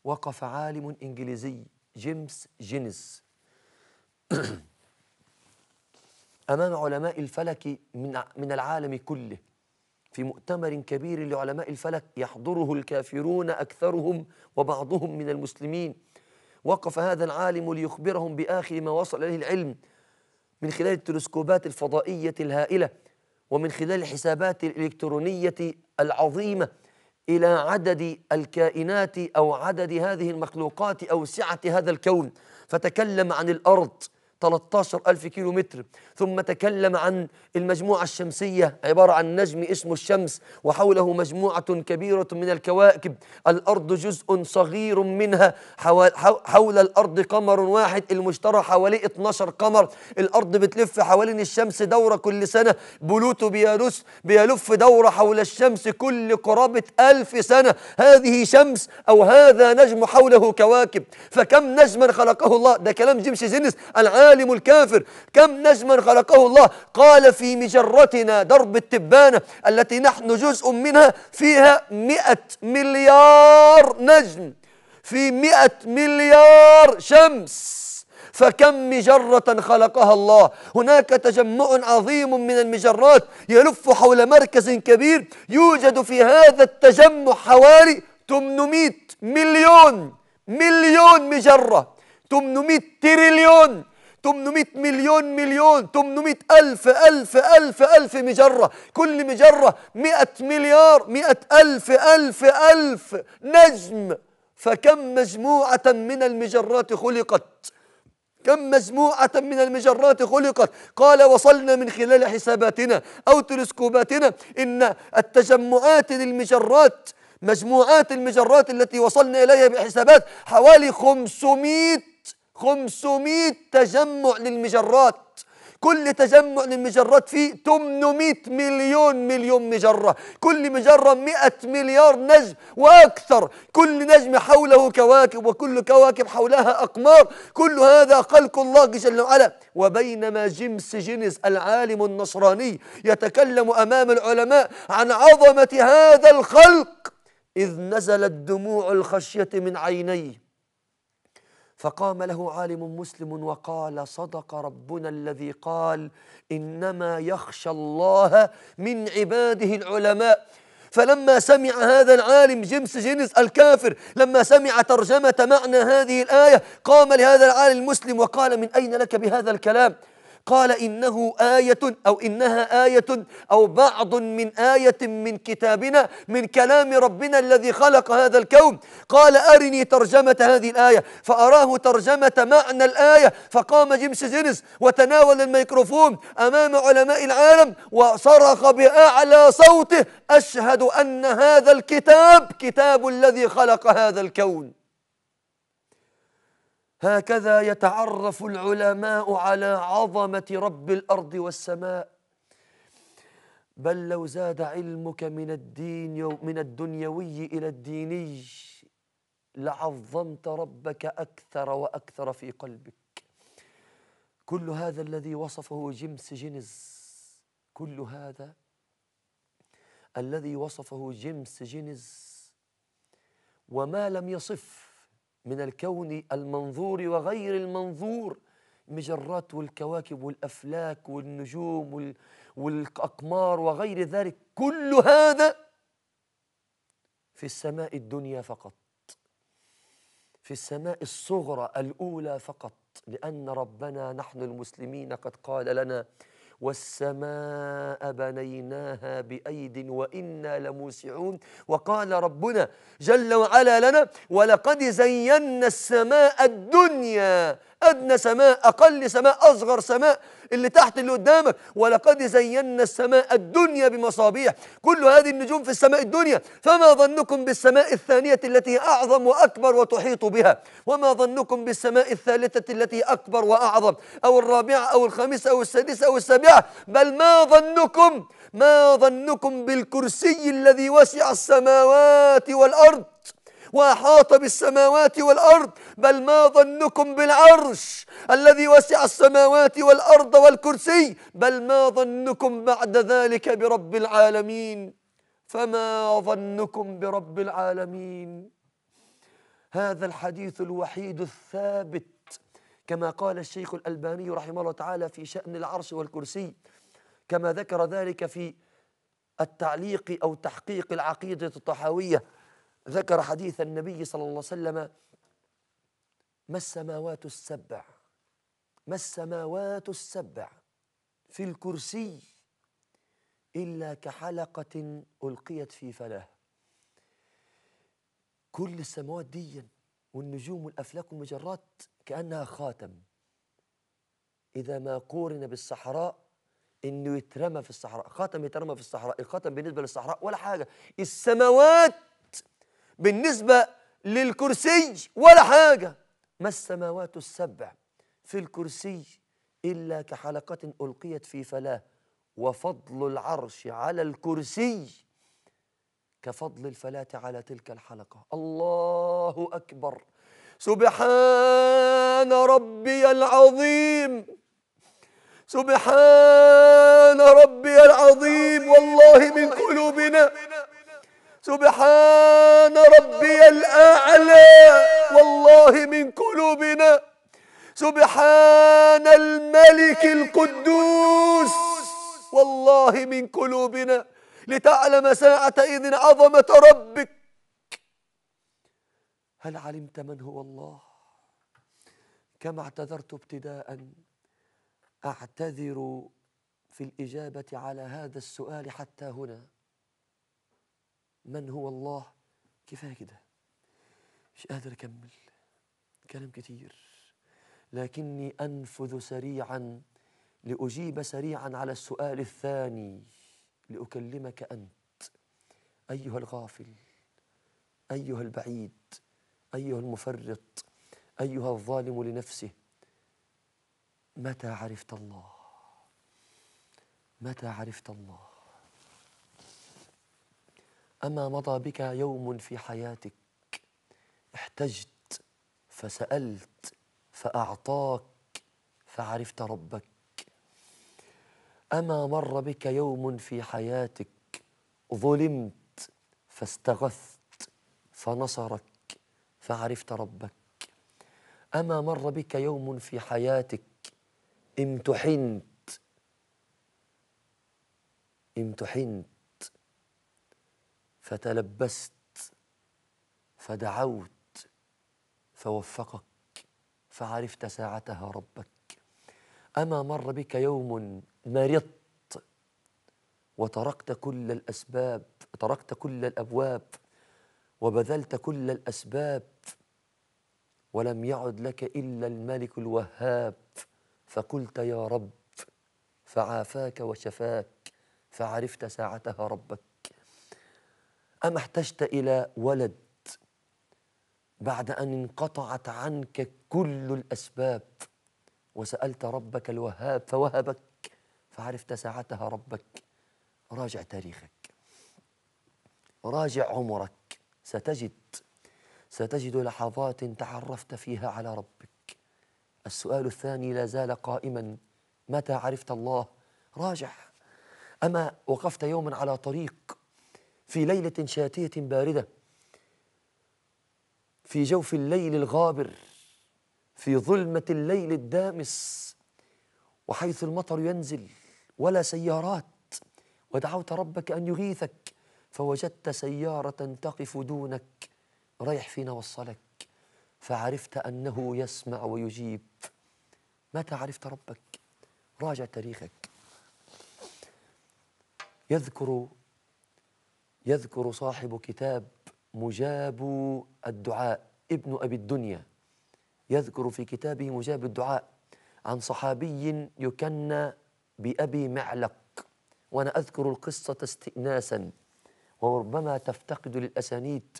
وقف عالم إنجليزي جيمس جينز أمام علماء الفلك من من العالم كله في مؤتمر كبير لعلماء الفلك يحضره الكافرون أكثرهم وبعضهم من المسلمين وقف هذا العالم ليخبرهم بآخر ما وصل إليه العلم من خلال التلسكوبات الفضائية الهائلة ومن خلال الحسابات الإلكترونية العظيمة إلى عدد الكائنات أو عدد هذه المخلوقات أو سعة هذا الكون فتكلم عن الأرض 13000 كيلو متر ثم تكلم عن المجموعة الشمسية عبارة عن نجم اسمه الشمس وحوله مجموعة كبيرة من الكواكب الأرض جزء صغير منها حول, حول الأرض قمر واحد المشترى حواليه 12 قمر الأرض بتلف حوالين الشمس دورة كل سنة بلوتو بيلف, بيلف دورة حول الشمس كل قرابة ألف سنة هذه شمس أو هذا نجم حوله كواكب فكم نجما خلقه الله ده كلام جيمس جينيس العام الظالم الكافر كم نجما خلقه الله قال في مجرتنا درب التبانة التي نحن جزء منها فيها مئة مليار نجم في مئة مليار شمس فكم مجرة خلقها الله هناك تجمع عظيم من المجرات يلف حول مركز كبير يوجد في هذا التجمع حوالي 800 مليون مليون مجرة 800 تريليون 800 مليون مليون 800 ألف ألف ألف ألف مجرة كل مجرة 100 مليار 100 ألف ألف ألف نجم فكم مجموعة من المجرات خلقت كم مجموعة من المجرات خلقت قال وصلنا من خلال حساباتنا أو تلسكوباتنا إن التجمعات للمجرات مجموعات المجرات التي وصلنا إليها بحسابات حوالي 500 500 تجمع للمجرات كل تجمع للمجرات فيه 800 مليون مليون مجرة كل مجرة 100 مليار نجم وأكثر كل نجم حوله كواكب وكل كواكب حولها أقمار كل هذا خلق الله جل وعلا وبينما جيمس جينيز العالم النصراني يتكلم أمام العلماء عن عظمة هذا الخلق إذ نزلت دموع الخشية من عينيه فقام له عالم مسلم وقال صدق ربنا الذي قال انما يخشى الله من عباده العلماء فلما سمع هذا العالم جيمس جينز الكافر لما سمع ترجمة معنى هذه الآية قام لهذا العالم المسلم وقال من أين لك بهذا الكلام؟ قال إنه آية أو إنها آية أو بعض من آية من كتابنا من كلام ربنا الذي خلق هذا الكون قال أرني ترجمة هذه الآية فأراه ترجمة معنى الآية فقام جيمس جينز وتناول الميكروفون أمام علماء العالم وصرخ بأعلى صوته أشهد أن هذا الكتاب كتاب الذي خلق هذا الكون هكذا يتعرف العلماء على عظمه رب الارض والسماء بل لو زاد علمك من الدين من الدنيوي الى الديني لعظمت ربك اكثر واكثر في قلبك كل هذا الذي وصفه جيمس جينز كل هذا الذي وصفه جيمس جينز وما لم يصفه من الكون المنظور وغير المنظور مجرات والكواكب والافلاك والنجوم والاقمار وغير ذلك كل هذا في السماء الدنيا فقط في السماء الصغرى الاولى فقط لان ربنا نحن المسلمين قد قال لنا والسماء بنيناها بأيد وإنا لموسعون وقال ربنا جل وعلا لنا ولقد زينا السماء الدنيا أدنى سماء أقل سماء أصغر سماء اللي تحت اللي قدامك ولقد زينا السماء الدنيا بمصابيح كل هذه النجوم في السماء الدنيا فما ظنكم بالسماء الثانية التي أعظم وأكبر وتحيط بها وما ظنكم بالسماء الثالثة التي أكبر وأعظم أو الرابعة أو الخامسة أو السادسة أو السابعة بل ما ظنكم ما ظنكم بالكرسي الذي وسع السماوات والأرض وأحاط بالسماوات والأرض بل ما ظنكم بالعرش الذي وسع السماوات والأرض والكرسي بل ما ظنكم بعد ذلك برب العالمين فما ظنكم برب العالمين هذا الحديث الوحيد الثابت كما قال الشيخ الألباني رحمه الله تعالى في شأن العرش والكرسي كما ذكر ذلك في التعليق أو تحقيق العقيدة الطحاوية ذكر حديث النبي صلى الله عليه وسلم ما السماوات السبع ما السماوات السبع في الكرسي إلا كحلقة ألقيت في فلاه كل السماوات ديا والنجوم والأفلاك والمجرات كأنها خاتم إذا ما قورن بالصحراء إنه يترمى في الصحراء خاتم يترمى في الصحراء الخاتم بالنسبة للصحراء ولا حاجة السماوات بالنسبة للكرسي ولا حاجة ما السماوات السبع في الكرسي إلا كحلقة ألقيت في فلاه وفضل العرش على الكرسي كفضل الفلاة على تلك الحلقة الله أكبر سبحان ربي العظيم سبحان ربي العظيم والله من قلوبنا سبحان ربي الأعلى والله من قلوبنا سبحان الملك القدوس والله من قلوبنا لتعلم ساعة إذن عظمة ربك هل علمت من هو الله كما اعتذرت ابتداء أعتذر في الإجابة على هذا السؤال حتى هنا من هو الله كفاية كده مش قادر أكمل كلام كتير لكني أنفذ سريعا لأجيب سريعا على السؤال الثاني لأكلمك أنت أيها الغافل أيها البعيد أيها المفرط أيها الظالم لنفسه متى عرفت الله متى عرفت الله أما مضى بك يوم في حياتك احتجت فسألت فأعطاك فعرفت ربك أما مر بك يوم في حياتك ظلمت فاستغثت فنصرك فعرفت ربك أما مر بك يوم في حياتك امتحنت امتحنت فتلبست فدعوت فوفقك فعرفت ساعتها ربك اما مر بك يوم مرضت وتركت كل الاسباب تركت كل الابواب وبذلت كل الاسباب ولم يعد لك الا الملك الوهاب فقلت يا رب فعافاك وشفاك فعرفت ساعتها ربك أما احتجت إلى ولد بعد أن انقطعت عنك كل الأسباب وسألت ربك الوهاب فوهبك فعرفت ساعتها ربك راجع تاريخك راجع عمرك ستجد ستجد لحظات تعرفت فيها على ربك السؤال الثاني لا زال قائما متى عرفت الله راجع أما وقفت يوما على طريق في ليلة شاتية باردة في جوف الليل الغابر في ظلمة الليل الدامس وحيث المطر ينزل ولا سيارات ودعوت ربك أن يغيثك فوجدت سيارة تقف دونك رايح فينا وصلك فعرفت أنه يسمع ويجيب متى عرفت ربك راجع تاريخك يذكر يذكر صاحب كتاب مجاب الدعاء ابن أبي الدنيا يذكر في كتابه مجاب الدعاء عن صحابي يكنى بأبي معلق وأنا أذكر القصة استئناسا وربما تفتقد للأسانيد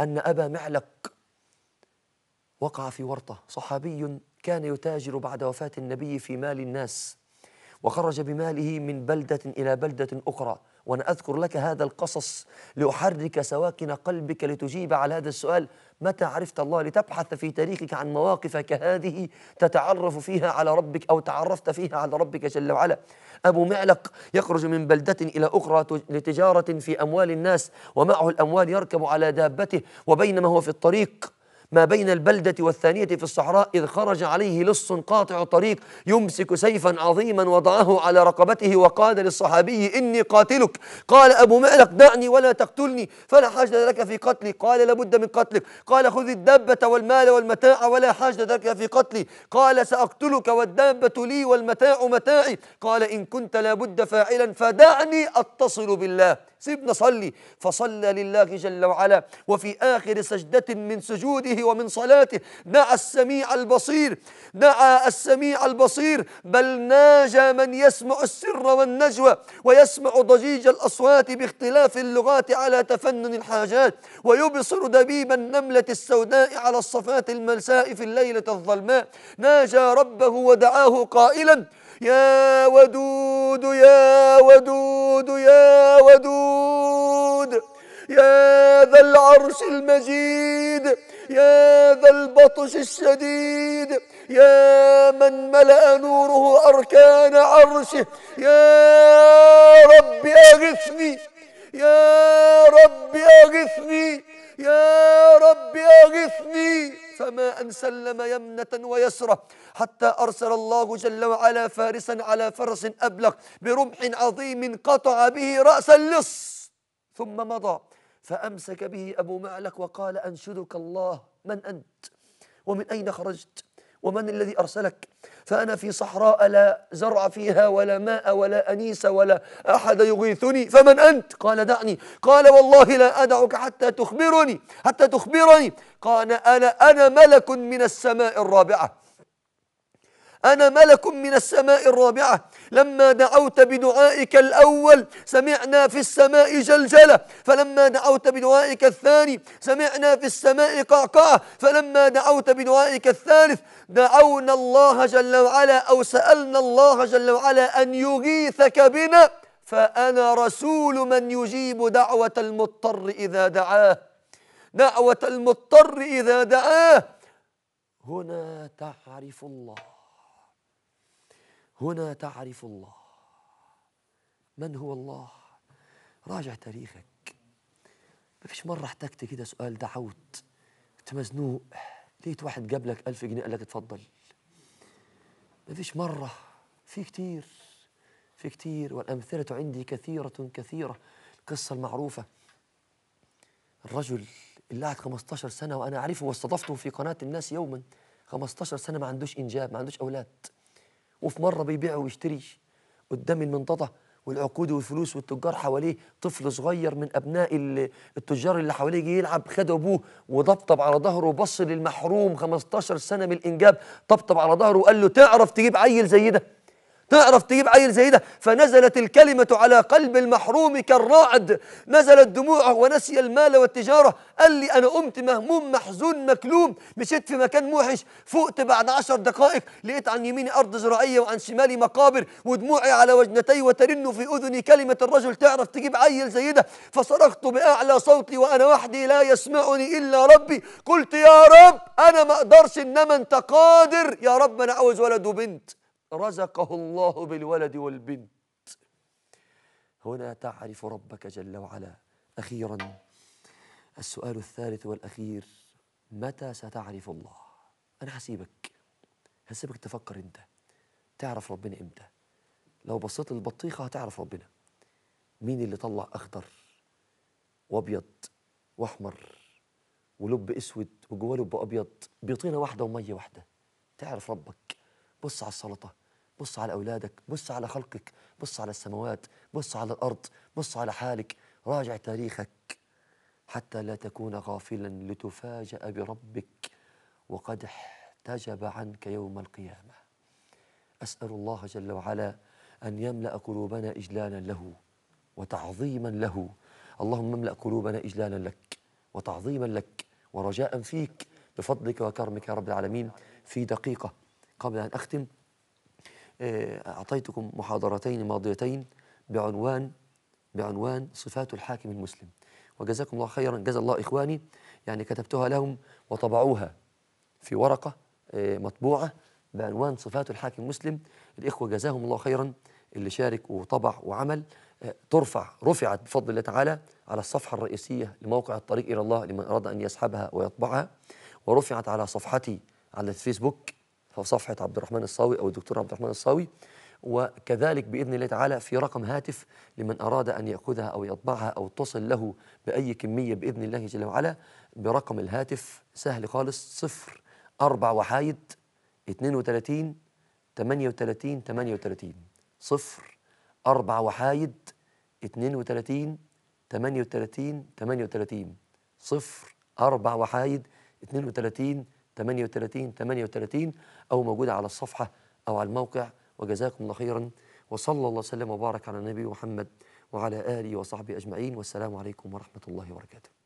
أن أبا معلق وقع في ورطة صحابي كان يتاجر بعد وفاة النبي في مال الناس وخرج بماله من بلدة إلى بلدة أخرى وأنا أذكر لك هذا القصص لأحرك سواكن قلبك لتجيب على هذا السؤال متى عرفت الله لتبحث في تاريخك عن مواقف كهذه تتعرف فيها على ربك أو تعرفت فيها على ربك جل وعلا أبو معلق يخرج من بلدة إلى أخرى لتجارة في أموال الناس ومعه الأموال يركب على دابته وبينما هو في الطريق ما بين البلدة والثانية في الصحراء إذ خرج عليه لص قاطع طريق يمسك سيفا عظيما وضعه على رقبته وقال للصحابي إني قاتلك قال أبو مالك دعني ولا تقتلني فلا حاجة لك في قتلي قال لابد من قتلك قال خذ الدابة والمال والمتاع ولا حاجة لك في قتلي قال سأقتلك والدابة لي والمتاع متاعي قال إن كنت لابد فاعلا فدعني أتصل بالله سيبنا صلي فصلى لله جل وعلا وفي آخر سجدة من سجوده ومن صلاته نعى السميع البصير نعى السميع البصير بل ناجى من يسمع السر والنجوى ويسمع ضجيج الأصوات باختلاف اللغات على تفنن الحاجات ويبصر دبيب النملة السوداء على الصفات الملساء في الليلة الظلماء ناجى ربه ودعاه قائلا يا ودود يا ودود يا ودود يا ذا العرش المجيد يا ذا البطش الشديد يا من ملأ نوره أركان عرشه يا رب أغثني يا رب أغثني يا رب أغثني فما أن سلم يمنة ويسرة حتى أرسل الله جل وعلا فارسا على فرس أبلغ برمح عظيم قطع به رأس اللص ثم مضى فأمسك به أبو معلك وقال أنشدك الله من أنت ومن أين خرجت ومن الذي أرسلك فأنا في صحراء لا زرع فيها ولا ماء ولا أنيس ولا أحد يغيثني فمن أنت قال دعني قال والله لا أدعك حتى تخبرني حتى تخبرني قال أنا أنا ملك من السماء الرابعة أنا ملك من السماء الرابعة لما دعوت بدعائك الأول سمعنا في السماء جلجلة فلما دعوت بدعائك الثاني سمعنا في السماء قعقعة فلما دعوت بدعائك الثالث دعونا الله جل وعلا أو سألنا الله جل وعلا أن يغيثك بنا فأنا رسول من يجيب دعوة المضطر إذا دعاه دعوة المضطر إذا دعاه هنا تعرف الله هنا تعرف الله من هو الله راجع تاريخك ما فيش مرة احتجت كده سؤال دعوت كنت مزنوق لقيت واحد جاب لك 1000 جنيه قال لك اتفضل ما فيش مرة في كتير في كتير والأمثلة عندي كثيرة كثيرة القصة المعروفة الرجل اللي قعد 15 سنة وأنا أعرفه واستضفته في قناة الناس يوما 15 سنة ما عندوش إنجاب ما عندوش أولاد وفي مرة بيبيع ويشتري قدام المنطقة والعقود والفلوس والتجار حواليه طفل صغير من أبناء التجار اللي حواليه جه يلعب خد أبوه وضبطب على ظهره وبص للمحروم 15 سنة من الإنجاب طبطب على ظهره وقال له تعرف تجيب عيل زي ده تعرف تجيب عيل زي ده فنزلت الكلمة على قلب المحروم كالرعد نزلت دموعه ونسي المال والتجارة قال لي أنا قمت مهموم محزون مكلوم مشيت في مكان موحش فقت بعد عشر دقائق لقيت عن يميني أرض زراعية وعن شمالي مقابر ودموعي على وجنتي وترن في أذني كلمة الرجل تعرف تجيب عيل زي ده فصرخت بأعلى صوتي وأنا وحدي لا يسمعني إلا ربي قلت يا رب أنا ما أقدرش إنما أنت قادر يا رب أنا عاوز ولد وبنت رزقه الله بالولد والبنت هنا تعرف ربك جل وعلا أخيرا السؤال الثالث والأخير متى ستعرف الله أنا هسيبك هسيبك تفكر أنت تعرف ربنا إمتى لو بصيت للبطيخة هتعرف ربنا مين اللي طلع أخضر وأبيض وأحمر ولب أسود وجواه لب أبيض بيطينة واحدة ومية واحدة تعرف ربك بص على السلطة بص على أولادك بص على خلقك بص على السماوات بص على الأرض بص على حالك راجع تاريخك حتى لا تكون غافلا لتفاجأ بربك وقد احتجب عنك يوم القيامة أسأل الله جل وعلا أن يملأ قلوبنا إجلالا له وتعظيما له اللهم املأ قلوبنا إجلالا لك وتعظيما لك ورجاء فيك بفضلك وكرمك يا رب العالمين في دقيقة قبل أن أختم آه، أعطيتكم محاضرتين ماضيتين بعنوان بعنوان صفات الحاكم المسلم وجزاكم الله خيرا جزا الله إخواني يعني كتبتها لهم وطبعوها في ورقة آه، مطبوعة بعنوان صفات الحاكم المسلم الإخوة جزاهم الله خيرا اللي شارك وطبع وعمل آه، ترفع رفعت بفضل الله تعالى على الصفحة الرئيسية لموقع الطريق إلى الله لمن أراد أن يسحبها ويطبعها ورفعت على صفحتي على الفيسبوك فصفحه عبد الرحمن الصاوي او الدكتور عبد الرحمن الصاوي وكذلك باذن الله تعالى في رقم هاتف لمن اراد ان ياخذها او يطبعها او تصل له باي كميه باذن الله جل وعلا برقم الهاتف سهل خالص صفر أربع وحايد 32 38 38 صفر أربع وحايد 32 38 38 صفر أربع وحايد 32 38 38 أو موجودة على الصفحة أو على الموقع وجزاكم الله خيرا وصلى الله وسلم وبارك على النبي محمد وعلى آله وصحبه أجمعين والسلام عليكم ورحمة الله وبركاته